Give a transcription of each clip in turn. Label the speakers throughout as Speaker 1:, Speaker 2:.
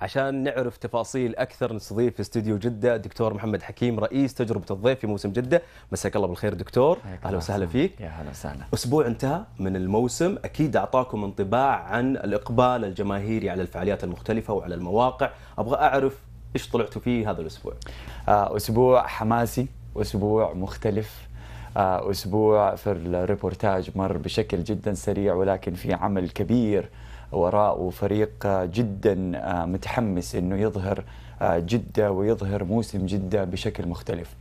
Speaker 1: عشان نعرف تفاصيل اكثر نستضيف في استوديو جده الدكتور محمد حكيم رئيس تجربه الضيف في موسم جده مساك الله بالخير دكتور اهلا وسهلا فيك يا هلا وسهلا اسبوع انتهى من الموسم اكيد اعطاكم انطباع عن الاقبال الجماهيري على الفعاليات المختلفه وعلى المواقع ابغى اعرف ايش طلعتوا فيه هذا الاسبوع آه، اسبوع حماسي اسبوع مختلف آه، اسبوع في الريبورتاج مر بشكل جدا سريع ولكن في عمل كبير وراء وفريق آه، جدا آه، متحمس انه يظهر آه، جده ويظهر موسم جده بشكل مختلف.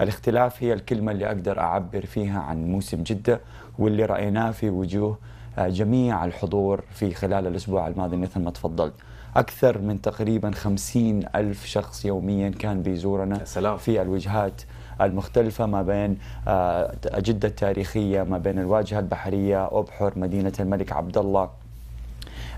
Speaker 1: الاختلاف هي الكلمه اللي اقدر اعبر فيها عن موسم جده واللي رايناه في وجوه جميع الحضور في خلال الاسبوع الماضي مثل ما تفضلت. أكثر من تقريبا خمسين ألف شخص يوميا كان بيزورنا سلام. في الوجهات المختلفة ما بين جدة التاريخية ما بين الواجهة البحرية أبحر مدينة الملك عبد الله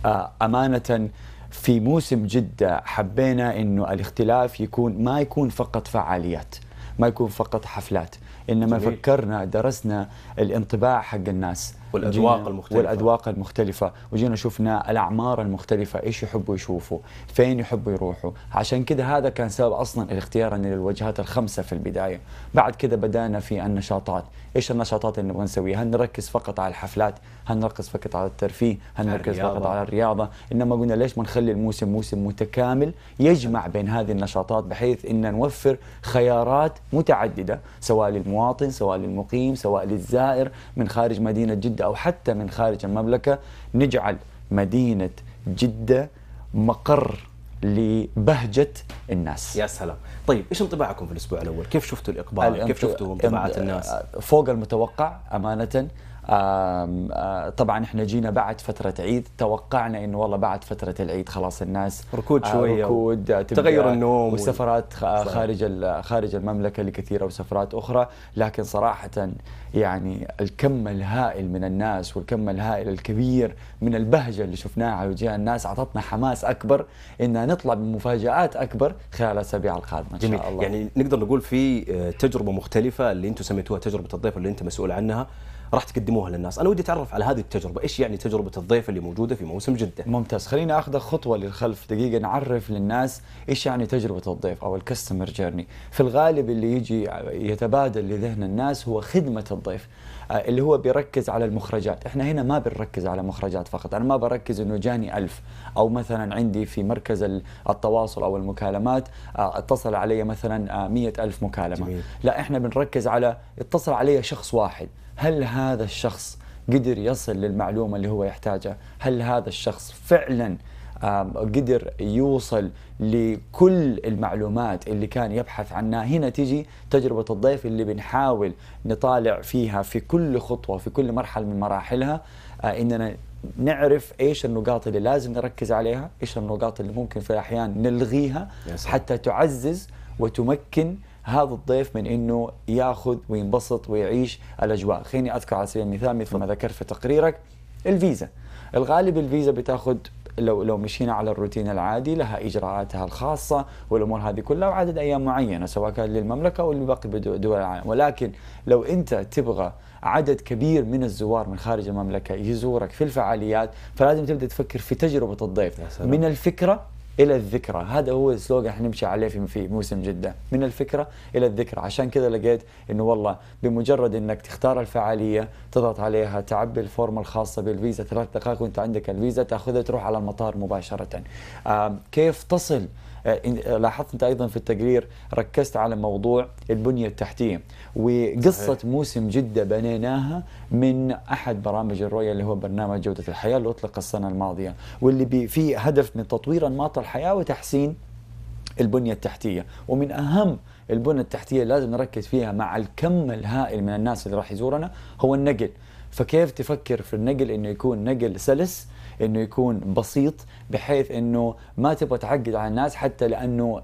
Speaker 1: آه، امانه في موسم جده حبينا انه الاختلاف يكون ما يكون فقط فعاليات ما يكون فقط حفلات انما جميل. فكرنا درسنا الانطباع حق الناس والأذواق المختلفة والأذواق المختلفة وجينا شفنا الأعمار المختلفة إيش يحبوا يشوفوا فين يحبوا يروحوا عشان كذا هذا كان سبب أصلا الاختيار للوجهات الخمسة في البداية بعد كذا بدأنا في النشاطات إيش النشاطات اللي نبغى نسويها هل نركز فقط على الحفلات هل نركز فقط على الترفيه هل نركز فقط على الرياضة إنما قلنا ليش ما نخلي الموسم موسم متكامل يجمع بين هذه النشاطات بحيث إن نوفر خيارات متعددة سواء للمواطن سواء للمقيم سواء للزائر من خارج مدينة جدة جدة أو حتى من خارج المملكة نجعل مدينة جدة مقر لبهجة الناس يا سلام طيب إيش انطباعكم في الأسبوع الأول كيف شفتوا الإقبال كيف شفتوا انطباعات الناس فوق المتوقع أمانة طبعا احنا جينا بعد فتره عيد توقعنا انه والله بعد فتره العيد خلاص الناس ركود شويه ركود تغير النوم وسفرات خارج خارج المملكه لكثيره وسفرات اخرى لكن صراحه يعني الكم الهائل من الناس والكم الهائل الكبير من البهجه اللي شفناها على وجه الناس اعطتنا حماس اكبر ان نطلع بمفاجات اكبر خلال الاسابيع القادمه ان شاء الله يعني نقدر نقول في آه، تجربه مختلفه اللي انتم سميتوها تجربه الضيف اللي انت مسؤول عنها راح تقدموها للناس انا ودي اتعرف على هذه التجربه ايش يعني تجربه الضيف اللي موجوده في موسم جده ممتاز خليني اخذ خطوه للخلف دقيقه نعرف للناس ايش يعني تجربه الضيف او الكستمر جيرني في الغالب اللي يجي يتبادل لذهن الناس هو خدمه الضيف آه، اللي هو بيركز على المخرجات احنا هنا ما بنركز على مخرجات فقط انا ما بركز انه جاني ألف او مثلا عندي في مركز التواصل او المكالمات آه، اتصل علي مثلا آه، مية ألف مكالمة جميل. لا احنا بنركز على اتصل علي شخص واحد هل هذا الشخص قدر يصل للمعلومة اللي هو يحتاجها هل هذا الشخص فعلا قدر يوصل لكل المعلومات اللي كان يبحث عنها هنا تيجي تجربة الضيف اللي بنحاول نطالع فيها في كل خطوة في كل مرحلة من مراحلها آه، إننا نعرف ايش النقاط اللي لازم نركز عليها، ايش النقاط اللي ممكن في الاحيان نلغيها حتى تعزز وتمكن هذا الضيف من انه ياخذ وينبسط ويعيش الاجواء خليني اذكر على سبيل المثال مثل ما ذكرت في تقريرك الفيزا الغالب الفيزا بتاخذ لو لو مشينا على الروتين العادي لها اجراءاتها الخاصه والامور هذه كلها وعدد ايام معينه سواء كان للمملكه او لباقي دول العالم ولكن لو انت تبغى عدد كبير من الزوار من خارج المملكه يزورك في الفعاليات فلازم تبدا تفكر في تجربه الضيف من الفكره الى الذكرى هذا هو احنا نمشي عليه في موسم جده من الفكره الى الذكرى عشان كذا لقيت انه والله بمجرد انك تختار الفعاليه تضغط عليها تعبي الفورم الخاصه بالفيزا ثلاث دقائق وانت عندك الفيزا تاخذها تروح على المطار مباشره كيف تصل آه، آه، لاحظت انت ايضا في التقرير ركزت على موضوع البنيه التحتيه وقصه صحيح. موسم جده بنيناها من احد برامج الرؤيه اللي هو برنامج جوده الحياه اللي اطلق السنه الماضيه واللي فيه هدف من تطوير انماط الحياه وتحسين البنيه التحتيه ومن اهم البنى التحتيه اللي لازم نركز فيها مع الكم الهائل من الناس اللي راح يزورنا هو النقل فكيف تفكر في النقل انه يكون نقل سلس انه يكون بسيط بحيث انه ما تبغى تعقد على الناس حتى لانه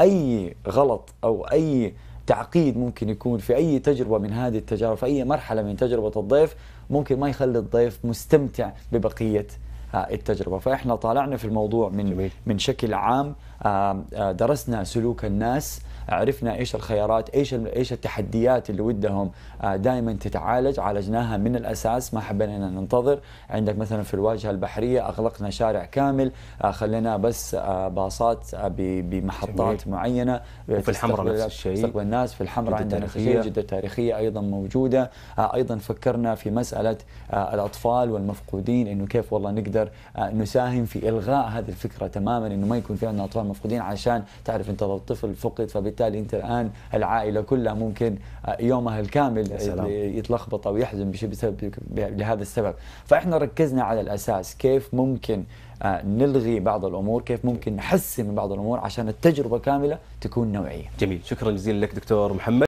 Speaker 1: اي غلط او اي تعقيد ممكن يكون في اي تجربه من هذه التجارب في اي مرحله من تجربه الضيف ممكن ما يخلي الضيف مستمتع ببقيه آه، التجربه فاحنا طالعنا في الموضوع من جميل. من شكل عام آه، درسنا سلوك الناس عرفنا ايش الخيارات ايش ايش التحديات اللي ودهم آه، دائما تتعالج عالجناها من الاساس ما حبينا ننتظر عندك مثلا في الواجهه البحريه اغلقنا شارع كامل آه، خلينا بس آه، باصات بمحطات جميل. معينه في الحمراء نفس الشيء الناس في الحمراء عندنا في جده تاريخيه ايضا موجوده ايضا فكرنا في مساله الاطفال والمفقودين انه كيف والله نقدر نساهم في الغاء هذه الفكره تماما انه ما يكون في عندنا اطفال مفقودين عشان تعرف انت لو الطفل فقد فبالتالي فبالتالي انت الان العائله كلها ممكن آه، يومها الكامل يتلخبط او يحزن بسبب لهذا السبب فاحنا ركزنا على الاساس كيف ممكن آه، نلغي بعض الامور كيف ممكن نحسن من بعض الامور عشان التجربه كامله تكون نوعيه جميل شكرا جزيلا لك دكتور محمد